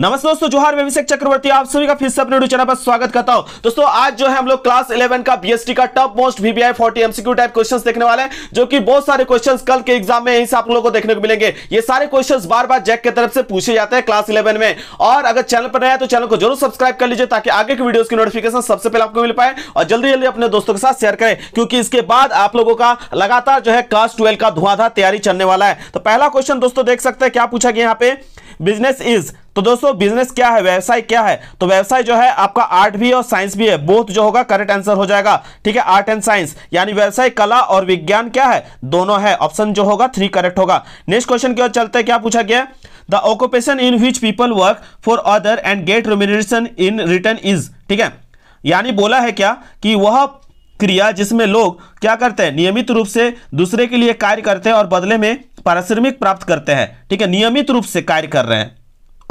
नमस्ते दोस्तों जोहार मैं अभिषेक चक्रवर्ती आप सभी का फिर से अपने चैनल पर स्वागत करता हूं दोस्तों आज जो है हम लोग क्लास 11 का बीएसटी का top most VBI 40 MCQ type questions देखने वाले हैं जो कि बहुत सारे क्वेश्चंस कल के एग्जाम में यहीं से आप लोगों को देखने को मिलेंगे ये सारे क्वेश्चन बार बार जैक की तरफ से पूछे जाते हैं क्लास इलेवन में और अगर चैनल पर नया तो चैनल को जरूर सब्सक्राइब कर लीजिए ताकि आगे की वीडियो की नोटिफिकेशन सबसे पहले आपको मिल पाए और जल्दी जल्दी अपने दोस्तों के साथ शेयर करें क्योंकि इसके बाद आप लोगों का लगातार जो है क्लास ट्वेल्व का धुआंधार तैयारी चलने वाला है तो पहला क्वेश्चन दोस्तों देख सकते हैं क्या पूछा गया यहाँ पे बिजनेस इज तो दोस्तों बिजनेस क्या है व्यवसाय क्या है तो व्यवसाय जो है आपका आर्ट भी है और साइंस भी है बोथ जो होगा करेक्ट आंसर हो जाएगा ठीक है आर्ट एंड साइंस यानी व्यवसाय कला और विज्ञान क्या है दोनों है ऑप्शन जो होगा थ्री करेक्ट होगा नेक्स्ट क्वेश्चन की ओर चलते हैं क्या पूछा गया the occupation in which people work for other and get remuneration in return is ठीक है यानी बोला है क्या कि वह क्रिया जिसमें लोग क्या करते हैं नियमित रूप से दूसरे के लिए कार्य करते हैं और बदले में पारिश्रमिक प्राप्त करते हैं ठीक है नियमित रूप से कार्य कर रहे हैं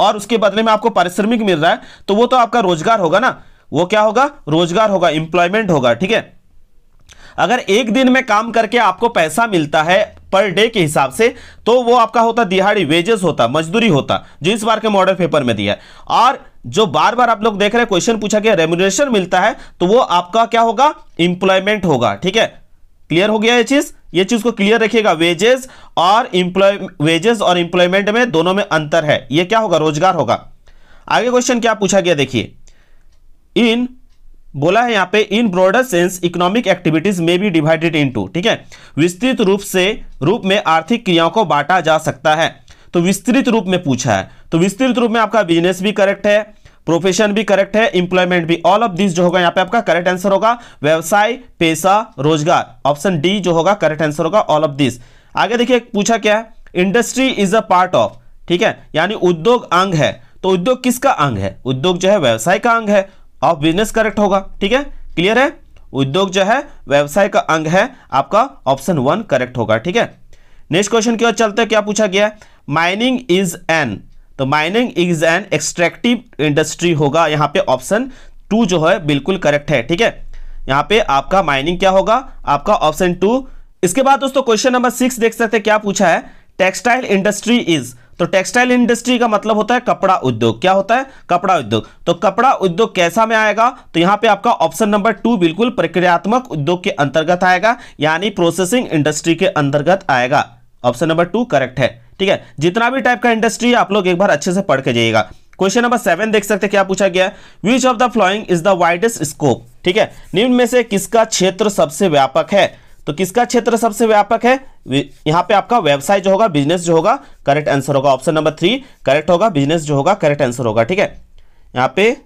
और उसके बदले में आपको पारिश्रमिक मिल रहा है तो वो तो आपका रोजगार होगा ना वो क्या होगा रोजगार होगा इंप्लॉयमेंट होगा ठीक है अगर एक दिन में काम करके आपको पैसा मिलता है पर डे के हिसाब से तो वो आपका होता दिहाड़ी वेजेस होता मजदूरी होता जो इस बार के मॉडल पेपर में दिया है और जो बार बार आप लोग देख रहे हैं क्वेश्चन पूछा गया रेम्यूनेशन मिलता है तो वो आपका क्या होगा इंप्लॉयमेंट होगा ठीक है क्लियर हो गया ये चीज ये चीज को क्लियर रखिएगा वेजेस और इंप्लॉय वेजेस और इंप्लॉयमेंट में दोनों में अंतर है ये क्या होगा रोजगार होगा आगे क्वेश्चन क्या पूछा गया देखिए इन बोला है यहां पे in broader sense economic activities में भी डिवाइडेड इनटू ठीक है विस्तृत रूप से रूप में आर्थिक क्रियाओं को बांटा जा सकता है तो विस्तृत रूप में पूछा है तो विस्तृत रूप में आपका बिजनेस भी करेक्ट है प्रोफेशन भी करेक्ट है इंप्लॉयमेंट भी ऑल ऑफ दिस जो होगा यहाँ पे आपका करेक्ट आंसर होगा व्यवसाय पेशा रोजगार ऑप्शन डी जो होगा करेक्ट आंसर होगा ऑल ऑफ दिस आगे देखिए पूछा क्या है industry is a part of ठीक है यानी उद्योग अंग है तो उद्योग किसका अंग है उद्योग जो है व्यवसाय का अंग है ऑफ बिजनेस करेक्ट होगा ठीक है क्लियर है उद्योग जो है व्यवसाय का अंग है आपका ऑप्शन वन करेक्ट होगा ठीक है नेक्स्ट क्वेश्चन की ओर चलते क्या पूछा गया माइनिंग इज एन तो mining is an extractive industry होगा यहाँ पे ऑप्शन टू जो है बिल्कुल करेक्ट है ठीक है यहाँ पे आपका माइनिंग क्या होगा आपका ऑप्शन टू इसके बाद दोस्तों क्वेश्चन नंबर सिक्स देख सकते हैं क्या पूछा है टेक्सटाइल इंडस्ट्री इज तो टेक्सटाइल इंडस्ट्री का मतलब होता है कपड़ा उद्योग क्या होता है कपड़ा उद्योग तो कपड़ा उद्योग कैसा में आएगा तो यहां पे आपका ऑप्शन नंबर टू बिल्कुल प्रक्रियात्मक उद्योग के अंतर्गत आएगा यानी प्रोसेसिंग इंडस्ट्री के अंतर्गत आएगा ऑप्शन नंबर टू करेक्ट है ठीक है जितना भी टाइप का इंडस्ट्री है आप लोग एक बार अच्छे से पढ़ के जाइएगा क्वेश्चन नंबर सेवन देख सकते हैं क्या पूछा गया which of the following is the widest scope ठीक है निम्न में से किसका क्षेत्र सबसे व्यापक है तो किसका क्षेत्र सबसे व्यापक है यहां पे आपका व्यवसाय जो होगा बिजनेस जो होगा करेक्ट आंसर होगा ऑप्शन नंबर थ्री करेक्ट होगा बिजनेस जो होगा करेक्ट आंसर होगा ठीक है यहां पे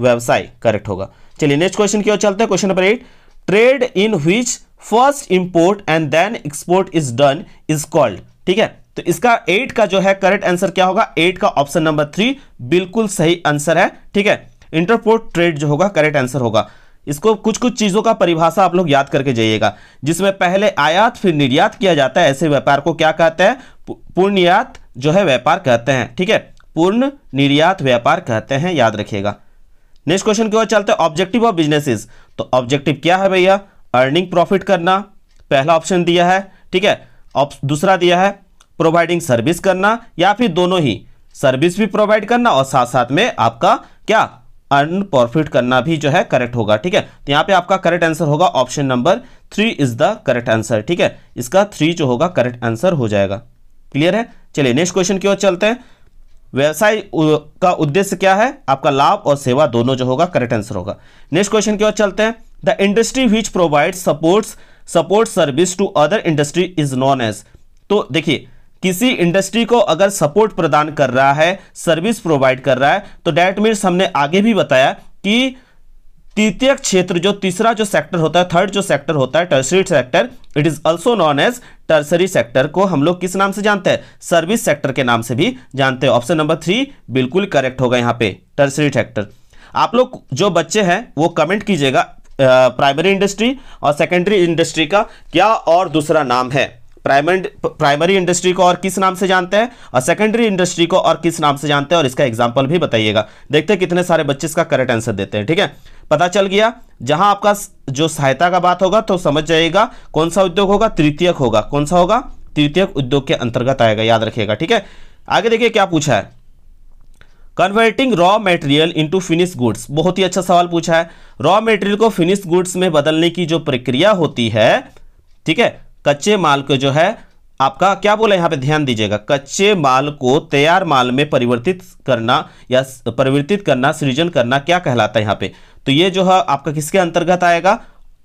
व्यवसाय करेक्ट होगा चलिए नेक्स्ट क्वेश्चन की ओर चलते हैं question number eight trade in which first import and then export is done is called ठीक है तो इसका एट का जो है करेक्ट आंसर क्या होगा एट का ऑप्शन नंबर थ्री बिल्कुल सही आंसर है ठीक है इंटरपोर्ट ट्रेड जो होगा करेक्ट आंसर होगा इसको कुछ कुछ चीज़ों का परिभाषा आप लोग याद करके जाइएगा जिसमें पहले आयात फिर निर्यात किया जाता है ऐसे व्यापार को क्या कहते हैं पूर्ण निर्यात जो है व्यापार कहते हैं ठीक है पूर्ण निर्यात व्यापार कहते हैं याद रखिएगा नेक्स्ट क्वेश्चन की ओर चलते हैं ऑब्जेक्टिव ऑफ बिजनेसेस तो ऑब्जेक्टिव क्या है भैया अर्निंग प्रॉफिट करना पहला ऑप्शन दिया है ठीक है दूसरा दिया है प्रोवाइडिंग सर्विस करना या फिर दोनों ही सर्विस भी प्रोवाइड करना और साथ साथ में आपका क्या अर्न प्रॉफिट करना भी जो है करेक्ट होगा ठीक है तो यहाँ पे आपका करेक्ट आंसर होगा option number three is the correct answer ठीक है इसका थ्री जो होगा करेक्ट आंसर हो जाएगा क्लियर है चलिए नेक्स्ट क्वेश्चन की ओर चलते हैं व्यवसाय का उद्देश्य क्या है आपका लाभ और सेवा दोनों जो होगा करेक्ट आंसर होगा नेक्स्ट क्वेश्चन की ओर चलते हैं the industry which provide supports support service to other industry is known as तो देखिए किसी इंडस्ट्री को अगर सपोर्ट प्रदान कर रहा है सर्विस प्रोवाइड कर रहा है तो डैट मीन्स हमने आगे भी बताया कि तृतीय क्षेत्र जो तीसरा जो सेक्टर होता है थर्ड जो सेक्टर होता है tertiary sector it is also known as tertiary sector को हम लोग किस नाम से जानते हैं सर्विस सेक्टर के नाम से भी जानते हैं ऑप्शन नंबर थ्री बिल्कुल करेक्ट होगा यहाँ पे टर्सरी सेक्टर आप लोग जो बच्चे हैं वो कमेंट कीजिएगा प्राइमरी इंडस्ट्री और सेकेंडरी इंडस्ट्री का क्या और दूसरा नाम है प्राइमरी इंडस्ट्री को और किस नाम से जानते हैं और सेकेंडरी इंडस्ट्री को और किस नाम से जानते हैं और इसका एग्जाम्पल भी बताइएगा देखते हैं कितने सारे बच्चे इसका करेक्ट आंसर देते हैं ठीक है पता चल गया जहां आपका जो सहायता का बात होगा तो समझ जाएगा कौन सा उद्योग होगा तृतीयक होगा कौन सा होगा तृतीयक उद्योग के अंतर्गत आएगा याद रखिएगा ठीक है आगे देखिए क्या पूछा है converting raw material into finish goods बहुत ही अच्छा सवाल पूछा है रॉ मेटेरियल को फिनिश गुड्स में बदलने की जो प्रक्रिया होती है ठीक है कच्चे माल को जो है आपका क्या बोला यहाँ पे ध्यान दीजिएगा कच्चे माल को तैयार माल में परिवर्तित करना या परिवर्तित करना सृजन करना क्या कहलाता है यहाँ पे तो ये जो है आपका किसके अंतर्गत आएगा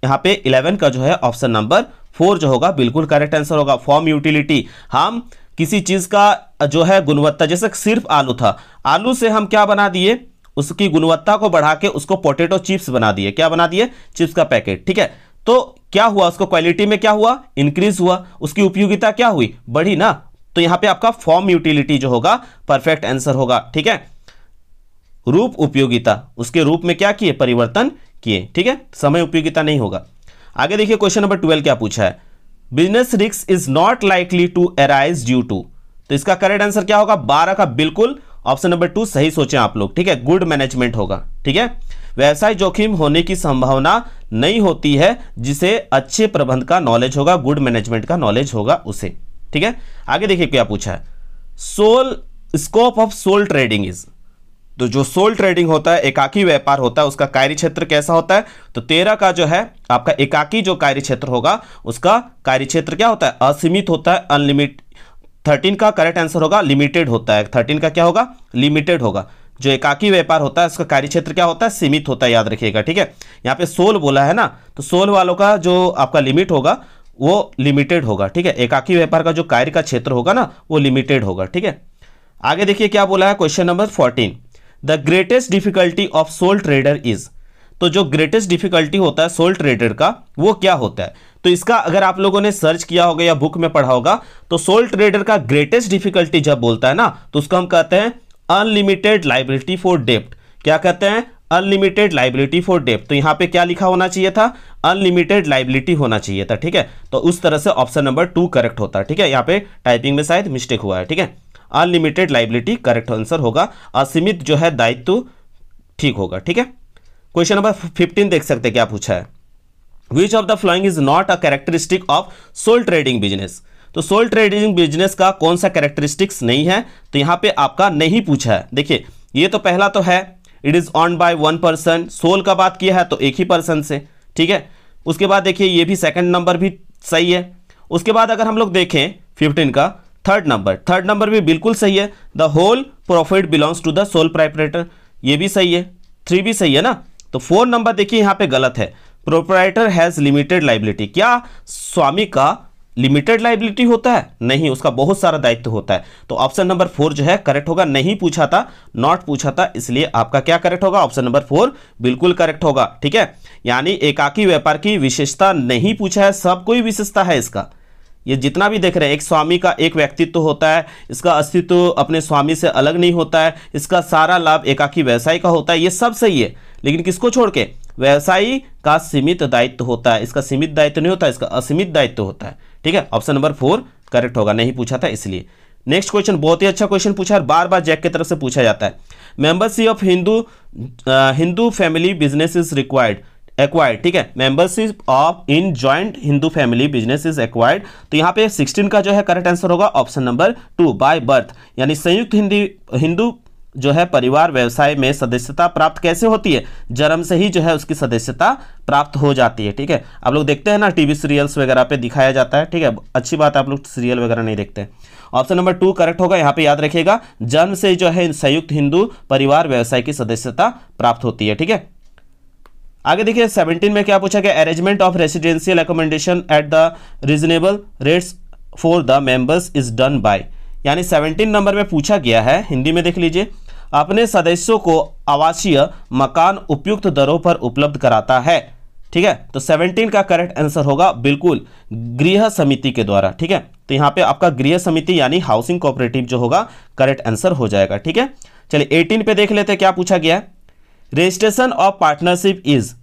यहाँ पे इलेवन का जो है ऑप्शन नंबर फोर जो होगा बिल्कुल करेक्ट आंसर होगा फॉर्म यूटिलिटी हम किसी चीज़ का जो है गुणवत्ता जैसे सिर्फ आलू था आलू से हम क्या बना दिए उसकी गुणवत्ता को बढ़ा के उसको पोटेटो चिप्स बना दिए क्या बना दिए चिप्स का पैकेट ठीक है तो क्या हुआ उसको क्वालिटी में क्या हुआ इंक्रीज हुआ उसकी उपयोगिता क्या हुई बढ़ी ना तो यहां पे आपका फॉर्म यूटिलिटी जो होगा परफेक्ट आंसर होगा ठीक है रूप उपयोगिता उसके रूप में क्या किए परिवर्तन किए ठीक है समय उपयोगिता नहीं होगा आगे देखिए क्वेश्चन नंबर ट्वेल्व क्या पूछा है बिजनेस रिक्स is not likely to arise due to तो इसका करेक्ट आंसर क्या होगा बारह का बिल्कुल ऑप्शन नंबर टू सही सोचे आप लोग ठीक है गुड मैनेजमेंट होगा ठीक है व्यवसाय जोखिम होने की संभावना नहीं होती है जिसे अच्छे प्रबंध का नॉलेज होगा गुड मैनेजमेंट का नॉलेज होगा उसे ठीक है आगे देखिए क्या पूछा है sole scope of sole trading is तो जो सोल ट्रेडिंग होता है एकाकी व्यापार होता है उसका कार्य क्षेत्र कैसा होता है तो तेरह का जो है आपका एकाकी जो कार्य क्षेत्र होगा उसका कार्य क्षेत्र क्या होता है असीमित होता है अनलिमिट थर्टीन का करेक्ट आंसर होगा लिमिटेड होता है थर्टीन का क्या होगा लिमिटेड होगा जो एकाकी व्यापार होता है उसका कार्य क्षेत्र क्या होता है सीमित होता है याद रखिएगा ठीक है यहाँ पे सोल बोला है ना तो सोल वालों का जो आपका लिमिट होगा वो लिमिटेड होगा ठीक है एकाकी व्यापार का जो कार्य का क्षेत्र होगा ना वो लिमिटेड होगा ठीक है आगे देखिए क्या बोला है question number fourteen the greatest difficulty of sole trader is तो जो ग्रेटेस्ट डिफिकल्टी होता है सोल ट्रेडर का वो क्या होता है तो इसका अगर आप लोगों ने सर्च किया होगा या बुक में पढ़ा होगा तो सोल ट्रेडर का ग्रेटेस्ट डिफिकल्टी जब बोलता है ना तो उसको हम कहते हैं अनलिमिटेड लाइबिलिटी फॉर डेप्ट क्या कहते हैं अनलिमिटेड लाइबिलिटी फॉर डेप्ट तो यहां पे क्या लिखा होना चाहिए था अनलिमिटेड लाइबिलिटी होना चाहिए था ठीक है तो उस तरह से ऑप्शन नंबर टू करेक्ट होता है ठीक है यहां पे टाइपिंग में शायद मिस्टेक हुआ है ठीक है अनलिमिटेड लाइबिलिटी करेक्ट आंसर होगा असीमित जो है दायित्व ठीक होगा ठीक है क्वेश्चन नंबर फिफ्टीन देख सकते क्या पूछा है which of the following is not a characteristic of sole trading business तो सोल ट्रेडिंग बिजनेस का कौन सा कैरेक्टरिस्टिक्स नहीं है तो यहाँ पे आपका नहीं पूछा है देखिए ये तो पहला तो है it is own by one person sole का बात किया है तो एक ही पर्सन से ठीक है उसके बाद देखिए ये भी सेकंड नंबर भी सही है उसके बाद अगर हम लोग देखें फिफ्टीन का थर्ड नंबर थर्ड नंबर भी बिल्कुल सही है the whole profit belongs to the sole proprietor ये भी सही है थ्री भी सही है ना तो फोर नंबर देखिए यहाँ पे गलत है प्रोपराइटर हैज़ लिमिटेड लाइबिलिटी क्या स्वामी का लिमिटेड लाइबिलिटी होता है नहीं उसका बहुत सारा दायित्व होता है तो ऑप्शन नंबर फोर जो है करेक्ट होगा नहीं पूछा था नॉट पूछा था इसलिए आपका क्या करेक्ट होगा ऑप्शन नंबर फोर बिल्कुल करेक्ट होगा ठीक है यानी एकाकी व्यापार की विशेषता नहीं पूछा है सब कोई विशेषता है इसका ये जितना भी देख रहे हैं एक स्वामी का एक व्यक्तित्व तो होता है इसका अस्तित्व तो अपने स्वामी से अलग नहीं होता है इसका सारा लाभ एकाकी व्यवसाय का होता है ये सब सही है लेकिन किसको छोड़ के व्यवसायी का सीमित दायित्व होता है इसका सीमित दायित्व नहीं होता इसका असीमित दायित्व होता है ठीक है ऑप्शन नंबर फोर करेक्ट होगा नहीं पूछा था इसलिए नेक्स्ट क्वेश्चन बहुत ही अच्छा क्वेश्चन पूछा है बार बार जैक की तरफ से पूछा जाता है membership of Hindu Hindu family business is required acquired ठीक है membership of in joint Hindu family business is acquired तो यहाँ पे 16 का जो है करेक्ट आंसर होगा option number two by birth यानी संयुक्त हिंदी हिंदू जो है परिवार व्यवसाय में सदस्यता प्राप्त कैसे होती है जन्म से ही जो है उसकी सदस्यता प्राप्त हो जाती है ठीक है आप लोग देखते हैं ना टीवी सीरियल्स वगैरह पे दिखाया जाता है ठीक है अच्छी बात है आप लोग सीरियल वगैरह नहीं देखते ऑप्शन नंबर टू करेक्ट होगा यहाँ पे याद रखिएगा जन्म से जो है संयुक्त हिंदू परिवार व्यवसाय की सदस्यता प्राप्त होती है ठीक है आगे देखिए सेवनटीन में क्या पूछा गया arrangement of residential accommodation at the reasonable rates for the members is done by यानी सेवनटीन नंबर में पूछा गया है हिंदी में देख लीजिए अपने सदस्यों को आवासीय मकान उपयुक्त दरों पर उपलब्ध कराता है ठीक है तो 17 का करेक्ट आंसर होगा बिल्कुल गृह समिति के द्वारा ठीक है तो यहां पे आपका गृह समिति यानी हाउसिंग कोऑपरेटिव जो होगा करेक्ट आंसर हो जाएगा ठीक है चलिए 18 पे देख लेते हैं क्या पूछा गया रजिस्ट्रेशन ऑफ पार्टनरशिप इज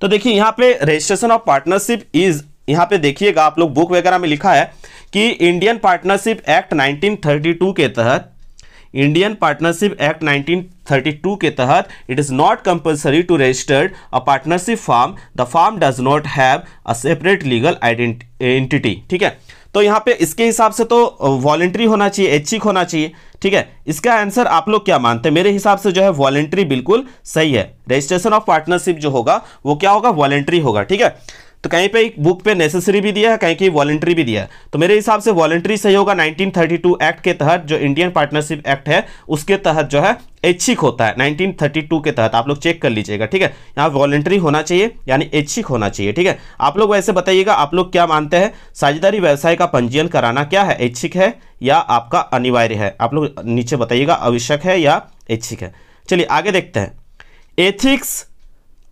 तो देखिए यहां पे रजिस्ट्रेशन ऑफ पार्टनरशिप इज यहां पे देखिएगा आप लोग बुक वगैरह में लिखा है कि इंडियन पार्टनरशिप एक्ट 1932 के तहत इंडियन पार्टनरशिप एक्ट 1932 के तहत it is not compulsory to registered a partnership firm the firm does not have a separate legal identity ठीक है तो यहाँ पे इसके हिसाब से तो वॉलेंट्री होना चाहिए ऐच्छिक होना चाहिए ठीक है इसका आंसर आप लोग क्या मानते हैं मेरे हिसाब से जो है वॉलेंट्री बिल्कुल सही है रजिस्ट्रेशन ऑफ पार्टनरशिप जो होगा वो क्या होगा वॉलेंट्री होगा ठीक है तो कहीं पे एक बुक पे नेसेसरी भी दिया है कहीं कहीं वॉलेंट्री भी दिया है तो मेरे हिसाब से वॉलेंट्री सही होगा 1932 एक्ट के तहत जो इंडियन पार्टनरशिप एक्ट है उसके तहत जो है ऐच्छिक होता है 1932 के तहत आप लोग चेक कर लीजिएगा ठीक है यहाँ वॉलेंट्री होना चाहिए यानी ऐच्छिक होना चाहिए ठीक है आप लोग वैसे बताइएगा आप लोग क्या मानते हैं साझेदारी व्यवसाय का पंजीयन कराना क्या है ऐच्छिक है या आपका अनिवार्य है आप लोग नीचे बताइएगा आवश्यक है या ऐच्छिक है चलिए आगे देखते हैं एथिक्स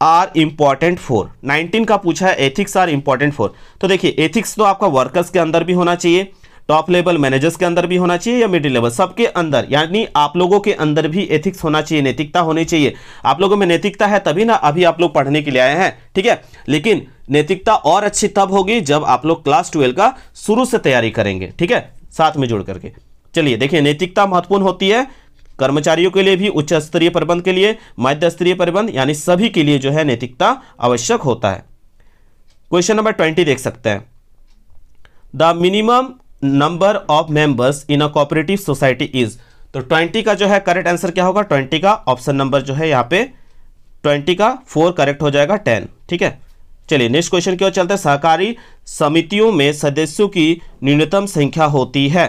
आर इम्पॉर्टेंट फॉर 19 का पूछा है एथिक्स आर इम्पॉर्टेंट फॉर तो देखिए एथिक्स तो आपका वर्कर्स के अंदर भी होना चाहिए टॉप लेवल मैनेजर्स के अंदर भी होना चाहिए या मिडिल लेवल सबके अंदर यानी आप लोगों के अंदर भी एथिक्स होना चाहिए नैतिकता होनी चाहिए आप लोगों में नैतिकता है तभी ना अभी आप लोग पढ़ने के लिए आए हैं ठीक है लेकिन नैतिकता और अच्छी तब होगी जब आप लोग क्लास ट्वेल्व का शुरू से तैयारी करेंगे ठीक है साथ में जुड़ करके चलिए देखिए नैतिकता महत्वपूर्ण होती है कर्मचारियों के लिए भी उच्च स्तरीय प्रबंध के लिए मध्य स्तरीय प्रबंध यानी सभी के लिए जो है नैतिकता आवश्यक होता है क्वेश्चन नंबर ट्वेंटी देख सकते हैं the minimum number of members in a cooperative society is तो ट्वेंटी का जो है करेक्ट आंसर क्या होगा ट्वेंटी का ऑप्शन नंबर जो है यहाँ पे ट्वेंटी का फोर करेक्ट हो जाएगा टेन ठीक है चलिए नेक्स्ट क्वेश्चन की ओर चलते हैं सहकारी समितियों में सदस्यों की न्यूनतम संख्या होती है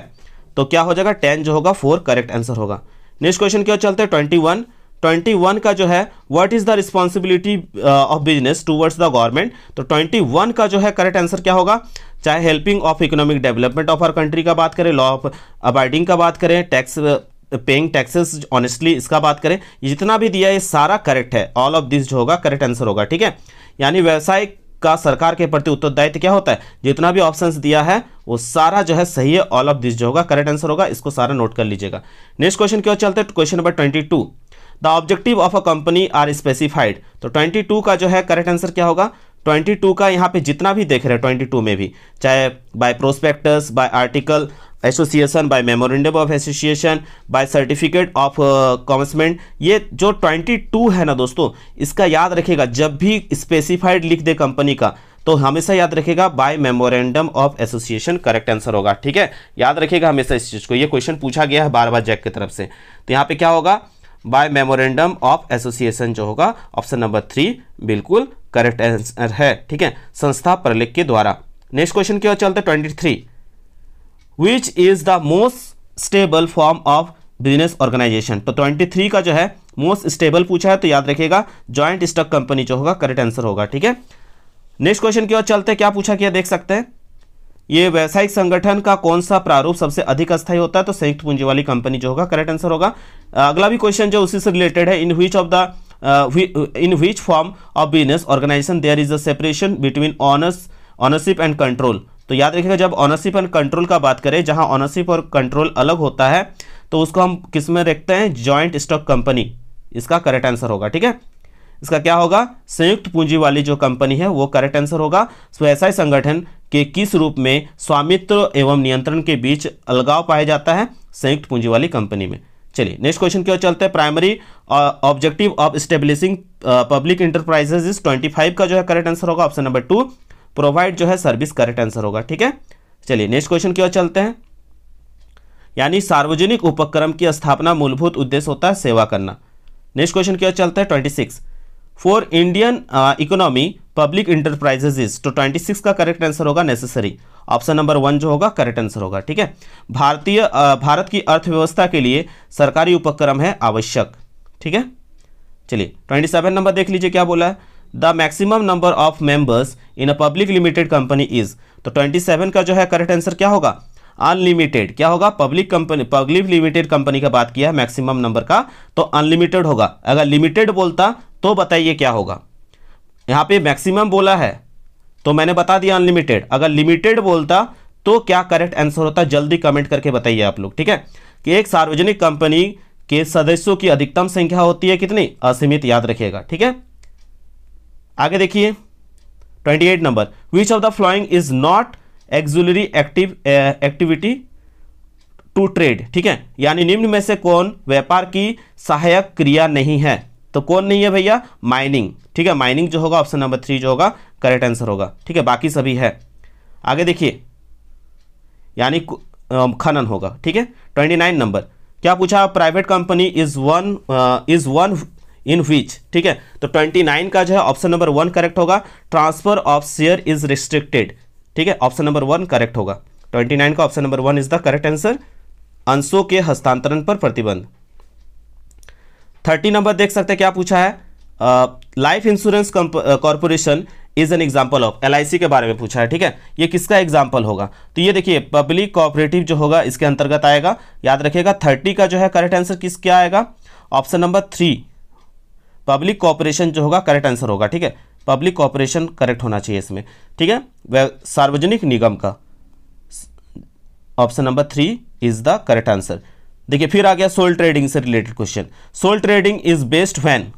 तो क्या हो जाएगा टेन जो होगा फोर करेक्ट आंसर होगा नेक्स्ट क्वेश्चन क्या चलते हैं ट्वेंटी वन ट्वेंटी वन का जो है what is the responsibility of business towards the government तो ट्वेंटी वन का जो है करेक्ट आंसर क्या होगा चाहे helping of economic development of our country का बात करें लॉ ऑफ अबाइडिंग का बात करें टैक्स पेइंग टैक्सेस ऑनेस्टली इसका बात करें जितना भी दिया ये सारा करेक्ट है ऑल ऑफ दिस जो होगा करेक्ट आंसर होगा ठीक है यानी व्यवसाय का सरकार के प्रति उत्तरदायित्व क्या होता है जितना भी ऑप्शंस दिया है वो सारा जो है सही है ऑल ऑफ दिस जो होगा करेक्ट आंसर होगा इसको सारा नोट कर लीजिएगा नेक्स्ट क्वेश्चन क्यों चलते हैं question number twenty two the objective of a company are specified तो ट्वेंटी टू का जो है करेक्ट आंसर क्या होगा ट्वेंटी टू का यहाँ पे जितना भी देख रहे हैं ट्वेंटी टू में भी चाहे by prospectus by article association by memorandum of association by certificate of commencement ये जो 22 है ना दोस्तों इसका याद रखिएगा जब भी स्पेसिफाइड लिख दे कंपनी का तो हमेशा याद रखेगा by memorandum of association correct answer होगा ठीक है याद रखेगा हमेशा इस चीज़ को यह क्वेश्चन पूछा गया है बार बार जैक की तरफ से तो यहाँ पे क्या होगा बाय मेमोरेंडम ऑफ एसोसिएशन जो होगा ऑप्शन नंबर थ्री बिल्कुल करेक्ट आंसर है ठीक है संस्था प्रलेख के द्वारा नेक्स्ट क्वेश्चन की ओर चलते twenty three which is the most stable form of business organisation तो ट्वेंटी थ्री का जो है मोस्ट स्टेबल पूछा है तो याद रखिएगा ज्वाइंट स्टॉक कंपनी जो होगा करेक्ट आंसर होगा ठीक है नेक्स्ट क्वेश्चन की ओर चलते क्या पूछा गया देख सकते हैं ये व्यावसायिक संगठन का कौन सा प्रारूप सबसे अधिक अस्थायी होता है तो संयुक्त पूंजी वाली कंपनी जो होगा करेक्ट आंसर होगा अगला भी क्वेश्चन जो उसी से रिलेटेड है in which of the in which form of business organisation there is a separation between owners ownership and control तो याद रखिएगा जब ऑनरशिप एंड कंट्रोल का बात करें जहां ऑनरशिप और कंट्रोल अलग होता है तो उसको हम किस में हैं ज्वाइंट स्टॉक कंपनी इसका करेक्ट आंसर होगा ठीक है इसका क्या होगा संयुक्त पूंजी वाली जो कंपनी है वो करेक्ट आंसर होगा व्यवसाय संगठन के किस रूप में स्वामित्व एवं नियंत्रण के बीच अलगाव पाया जाता है संयुक्त पूंजी वाली कंपनी में चलिए नेक्स्ट क्वेश्चन क्यों चलते हैं primary objective of establishing public enterprises is five का जो है करेक्ट आंसर होगा ऑप्शन नंबर टू प्रोवाइड जो है सर्विस करेक्ट आंसर होगा ठीक है चलिए नेक्स्ट क्वेश्चन क्यों चलते हैं यानी सार्वजनिक उपक्रम की स्थापना मूलभूत उद्देश्य होता है सेवा करना नेक्स्ट क्वेश्चन क्यों चलता है twenty six for Indian economy public enterprises is तो 26 का करेक्ट आंसर होगा नेसेसरी ऑप्शन नंबर वन जो होगा करेक्ट आंसर होगा ठीक है भारतीय uh, भारत की अर्थव्यवस्था के लिए सरकारी उपक्रम है आवश्यक ठीक है चलिए 27 नंबर देख लीजिए क्या बोला है the maximum number of members in a public limited company is तो 27 का जो है करेक्ट आंसर क्या होगा अनलिमिटेड क्या होगा public company public limited company का बात किया है मैक्सिमम नंबर का तो अनलिमिटेड होगा अगर लिमिटेड बोलता तो बताइए क्या होगा यहाँ पे मैक्सिमम बोला है तो मैंने बता दिया अनलिमिटेड अगर लिमिटेड बोलता तो क्या करेक्ट आंसर होता जल्दी कमेंट करके बताइए आप लोग ठीक है कि एक सार्वजनिक कंपनी के सदस्यों की अधिकतम संख्या होती है कितनी असीमित याद रखिएगा ठीक है आगे देखिए 28 number which of the following is not auxiliary active activity to trade ठीक है यानी निम्न में से कौन व्यापार की सहायक क्रिया नहीं है तो कौन नहीं है भैया माइनिंग ठीक है माइनिंग जो होगा ऑप्शन नंबर थ्री जो होगा करेक्ट आंसर होगा ठीक है बाकी सभी है आगे देखिए यानी खनन होगा ठीक है ट्वेंटी नाइन नंबर क्या पूछा private company is one is one in which ठीक है तो ट्वेंटी नाइन का जो है ऑप्शन नंबर वन करेक्ट होगा transfer of share is restricted ठीक है ऑप्शन नंबर वन करेक्ट होगा ट्वेंटी नाइन का option number one is the correct answer अंशों के हस्तांतरण पर प्रतिबंध थर्टी नंबर देख सकते हैं क्या पूछा है life insurance corporation is an example of L के बारे में पूछा है ठीक है ये किसका एग्जाम्पल होगा तो ये देखिए पब्लिक कॉपरेटिव जो होगा इसके अंतर्गत आएगा याद रखिएगा थर्टी का जो है करेक्ट आंसर किस क्या आएगा option number three public corporation जो होगा करेक्ट आंसर होगा ठीक है पब्लिक ऑपरेशन करेक्ट होना चाहिए इसमें ठीक है सार्वजनिक निगम का option number three is the correct answer देखिए फिर आ गया सोल ट्रेडिंग से related question sole trading is best when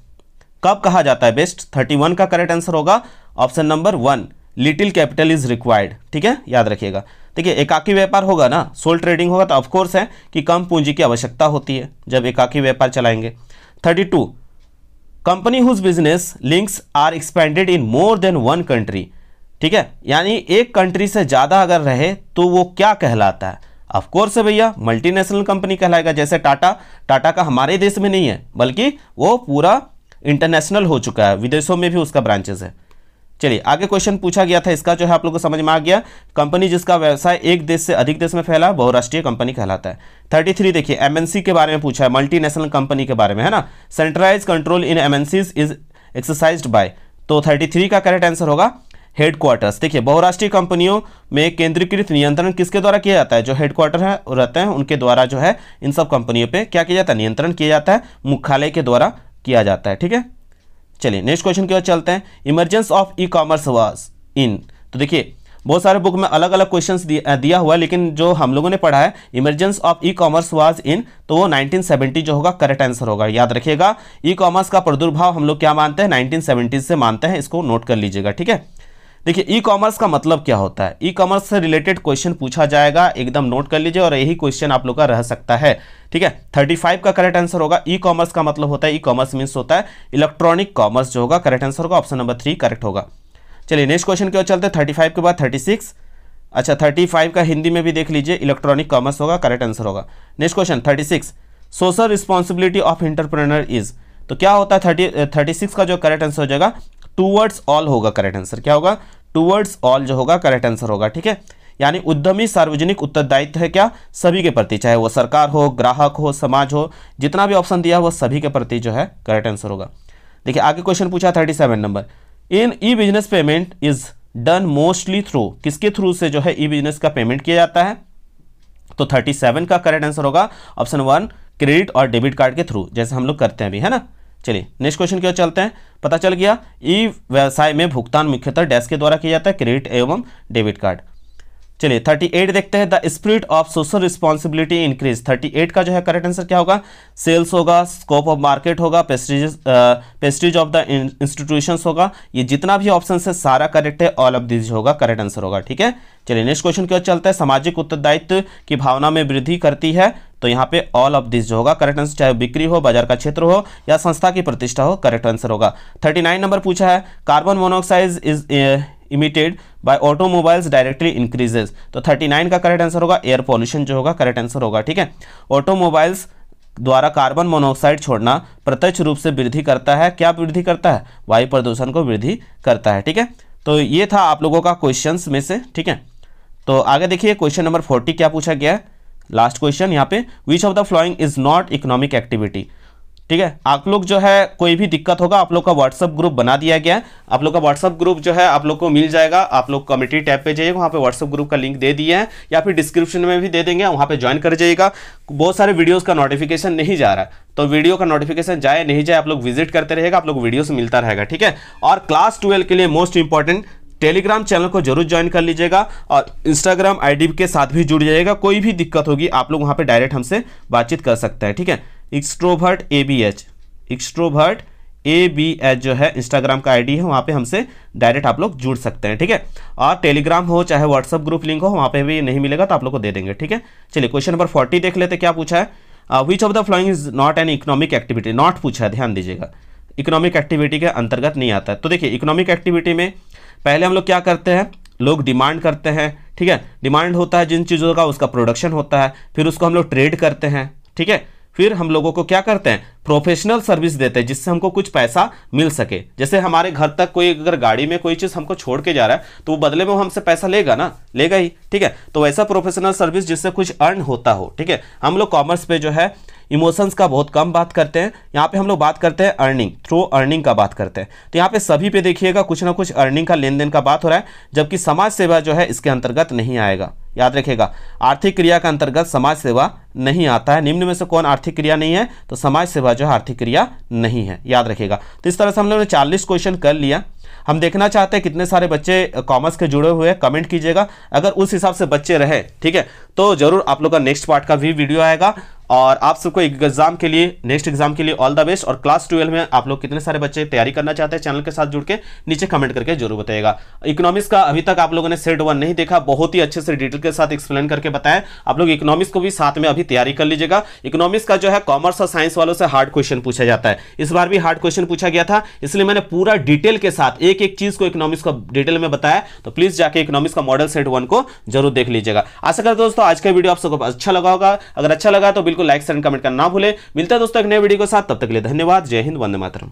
कब कहा जाता है बेस्ट थर्टी वन का करेक्ट आंसर होगा option number one little capital is required ठीक है याद रखिएगा देखिए एकाकी व्यापार होगा ना सोल ट्रेडिंग होगा तो ऑफकोर्स है कि कम पूंजी की आवश्यकता होती है जब एकाकी व्यापार चलाएंगे thirty two company whose business links are expanded in more than one country ठीक है यानी एक कंट्री से ज़्यादा अगर रहे तो वो क्या कहलाता है ऑफकोर्स है भैया मल्टीनेशनल कंपनी कहलाएगा जैसे टाटा टाटा का हमारे देश में नहीं है बल्कि वो पूरा इंटरनेशनल हो चुका है विदेशों में भी उसका ब्रांचेस है चलिए आगे क्वेश्चन पूछा गया था इसका जो है आप लोगों को समझ में आ गया कंपनी जिसका व्यवसाय एक देश से अधिक देश में फैला बहुराष्ट्रीय कंपनी कहलाता है थर्टी थ्री देखिए एमएनसी के बारे में पूछा है मल्टीनेशनल कंपनी के बारे में है ना centralise control in MNCs is exercise by तो थर्टी थ्री का करेक्ट आंसर होगा हेडक्वार्टर्स देखिए बहुराष्ट्रीय कंपनियों में केंद्रीकृत नियंत्रण किसके द्वारा किया जाता है जो हेडक्वार्टर है रहते हैं उनके द्वारा जो है इन सब कंपनियों पर क्या किया जाता है नियंत्रण किया जाता है मुख्यालय के द्वारा किया जाता है ठीक है चलिए नेक्स्ट क्वेश्चन की ओर चलते हैं emergence of e commerce was in तो देखिए बहुत सारे बुक में अलग अलग क्वेश्चन दिया हुआ है लेकिन जो हम लोगों ने पढ़ा है emergence of e commerce was in तो वो 1970 जो होगा करेक्ट आंसर होगा याद रखिएगा ई कॉमर्स का प्रदुर्भाव हम लोग क्या मानते हैं 1970 से मानते हैं इसको नोट कर लीजिएगा ठीक है देखिए ई कॉमर्स का मतलब क्या होता है ई कॉमर्स से रिलेटेड क्वेश्चन पूछा जाएगा एकदम नोट कर लीजिए और यही क्वेश्चन आप लोग का रह सकता है ठीक है 35 का करेक्ट आंसर होगा ई कॉमर्स का मतलब होता है ई कॉमर्स मीन्स होता है इलेक्ट्रॉनिक कॉमर्स जो होगा करेक्ट आंसर होगा ऑप्शन नंबर थ्री करेक्ट होगा चलिए नेक्स्ट क्वेश्चन क्यों चलते हैं थर्टी के बाद थर्टी अच्छा थर्टी का हिंदी में भी देख लीजिए इलेक्ट्रॉनिक कॉमर्स होगा करेक्ट आंसर होगा next question thirty social responsibility of entrepreneur is तो क्या होता है थर्टी थर्टी सिक्स का जो करेक्ट आंसर हो जाएगा टूवर्ड्स ऑल होगा करेक्ट आंसर क्या होगा टूवर्ड्स ऑल जो होगा करेक्ट आंसर होगा ठीक है यानी उद्यमी सार्वजनिक उत्तरदायित्व है क्या सभी के प्रति चाहे वो सरकार हो ग्राहक हो समाज हो जितना भी ऑप्शन दिया वो सभी के प्रति जो है करेक्ट आंसर होगा देखिए आगे क्वेश्चन पूछा thirty seven number in e business payment is done mostly through किसके थ्रू से जो है ई बिजनेस का पेमेंट किया जाता है तो थर्टी सेवन का करेक्ट आंसर होगा ऑप्शन वन क्रेडिट और डेबिट कार्ड के थ्रू जैसे हम लोग करते हैं अभी है ना चलिए नेक्स्ट क्वेश्चन की ओर चलते हैं पता चल गया ई व्यवसाय में भुगतान मुख्यतः डैश के द्वारा किया जाता है क्रेडिट एवं डेबिट कार्ड चलिए 38 देखते हैं the spirit of social responsibility increase 38 का जो है करेक्ट आंसर क्या होगा सेल्स होगा स्कोप ऑफ मार्केट होगा prestige prestige of the institution होगा ये जितना भी ऑप्शन है सारा करेक्ट है ऑल ऑफ दिस होगा करेक्ट आंसर होगा ठीक है चलिए नेक्स्ट क्वेश्चन क्यों चलता है सामाजिक उत्तरदायित्व की भावना में वृद्धि करती है तो यहाँ पे ऑल ऑफ दिस जो होगा करेक्ट आंसर चाहे बिक्री हो बाजार का क्षेत्र हो या संस्था की प्रतिष्ठा हो करेक्ट आंसर होगा 39 नंबर पूछा है carbon monoxide is emitted by automobiles directly increases तो 39 का करेक्ट आंसर होगा एयर पॉल्यूशन जो होगा करेक्ट आंसर होगा ठीक है ऑटोमोबाइल्स द्वारा कार्बन मोनोऑक्साइड छोड़ना प्रत्यक्ष रूप से वृद्धि करता है क्या वृद्धि करता है वायु प्रदूषण को वृद्धि करता है ठीक है तो ये था आप लोगों का क्वेश्चन में से ठीक है तो आगे देखिए क्वेश्चन नंबर फोर्टी क्या पूछा गया है लास्ट क्वेश्चन यहाँ पे which of the following is not economic activity ठीक है आप लोग जो है कोई भी दिक्कत होगा आप लोग का व्हाट्सअप ग्रुप बना दिया गया है आप लोग का व्हाट्सअप ग्रुप जो है आप लोग को मिल जाएगा आप लोग कमेटी टैब पे जाइएगा वहाँ पे व्हाट्सअप ग्रुप का लिंक दे दिया है या फिर डिस्क्रिप्शन में भी दे देंगे वहाँ पे ज्वाइन कर जाइएगा बहुत सारे वीडियोज़ का नोटिफिकेशन नहीं जा रहा तो वीडियो का नोटिफिकेशन जाए नहीं जाए आप लोग विजिट करते रहेगा आप लोग वीडियो से मिलता रहेगा ठीक है और क्लास ट्वेल्व के लिए मोस्ट इंपॉर्टेंट टेलीग्राम चैनल को जरूर ज्वाइन कर लीजिएगा और इंस्टाग्राम आईडी के साथ भी जुड़ जाएगा कोई भी दिक्कत होगी आप लोग वहां पे डायरेक्ट हमसे बातचीत कर सकते हैं ठीक है extrovert A B H extrovert A B H जो है इंस्टाग्राम का आईडी है वहाँ पे हमसे डायरेक्ट आप लोग जुड़ सकते हैं ठीक है और टेलीग्राम हो चाहे व्हाट्सअप ग्रुप लिंक हो वहाँ पे भी नहीं मिलेगा तो आप लोग को दे देंगे ठीक है चलिए क्वेश्चन नंबर फोर्टी देख लेते क्या पूछा है which of the following is not an economic activity not पूछा है ध्यान दीजिएगा इकोनॉमिक एक्टिविटी के अंतर्गत नहीं आता है तो देखिए इकोनॉमिक एक्टिविटी में पहले हम लोग क्या करते हैं लोग डिमांड करते हैं ठीक है डिमांड होता है जिन चीज़ों का उसका प्रोडक्शन होता है फिर उसको हम लोग ट्रेड करते हैं ठीक है फिर हम लोगों को क्या करते हैं प्रोफेशनल सर्विस देते हैं जिससे हमको कुछ पैसा मिल सके जैसे हमारे घर तक कोई अगर गाड़ी में कोई चीज़ हमको छोड़ के जा रहा है तो वो बदले में वो हमसे पैसा लेगा ना लेगा ही ठीक है तो वैसा प्रोफेशनल सर्विस जिससे कुछ अर्न होता हो ठीक है हम लोग कॉमर्स पे जो है इमोशंस का बहुत कम बात करते हैं यहाँ पे हम लोग बात करते हैं अर्निंग थ्रो अर्निंग का बात करते हैं तो यहाँ पे सभी पे देखिएगा कुछ ना कुछ अर्निंग का लेन देन का बात हो रहा है जबकि समाज सेवा जो है इसके अंतर्गत नहीं आएगा याद रखिएगा आर्थिक क्रिया का अंतर्गत समाज सेवा नहीं आता है निम्न में से कौन आर्थिक क्रिया नहीं है तो समाज सेवा जो है आर्थिक क्रिया नहीं है याद रखिएगा तो इस तरह से हम लोगों ने चालीस क्वेश्चन कर लिया हम देखना चाहते हैं कितने सारे बच्चे कॉमर्स के जुड़े हुए हैं कमेंट कीजिएगा अगर उस हिसाब से बच्चे रहे ठीक है तो जरूर आप लोग का नेक्स्ट पार्ट का भी वीडियो आएगा और आप सबको एग्जाम के लिए नेक्स्ट एग्जाम के लिए ऑल द बेस्ट और क्लास ट्वेल्व में आप लोग कितने सारे बच्चे तैयारी करना चाहते हैं चैनल के साथ जुड़ के नीचे कमेंट करके जरूर बताएगा इकोनॉमिक्स का अभी तक आप लोगों ने सेट वन नहीं देखा बहुत ही अच्छे से डिटेल के साथ एक्सप्लेन करके बताएं आप लोग इकोनॉमिक्स को भी साथ में अभी तैयारी कर लीजिएगा इकोनॉमिक्स का जो है कॉमर्स और साइंस वालों से हार्ड क्वेश्चन पूछा जाता है इस बार भी हार्ड क्वेश्चन पूछा गया था इसलिए मैंने पूरा डिटेल के साथ एक एक चीज को इकोनॉमिक्स का डिटेल में बताया तो प्लीज जाके इकोनॉमिक्स का मॉडल सेट वन को जरूर देख लीजिएगा आशा करते दोस्तों आज का वीडियो आप सबको अच्छा लगा होगा अगर अच्छा लगा तो बिल्कुल को लाइक शेयर कमेंट करना ना भूले मिलता है दोस्तों एक नए वीडियो के साथ तब तक के लिए धन्यवाद जय हिंद वंदे मातरम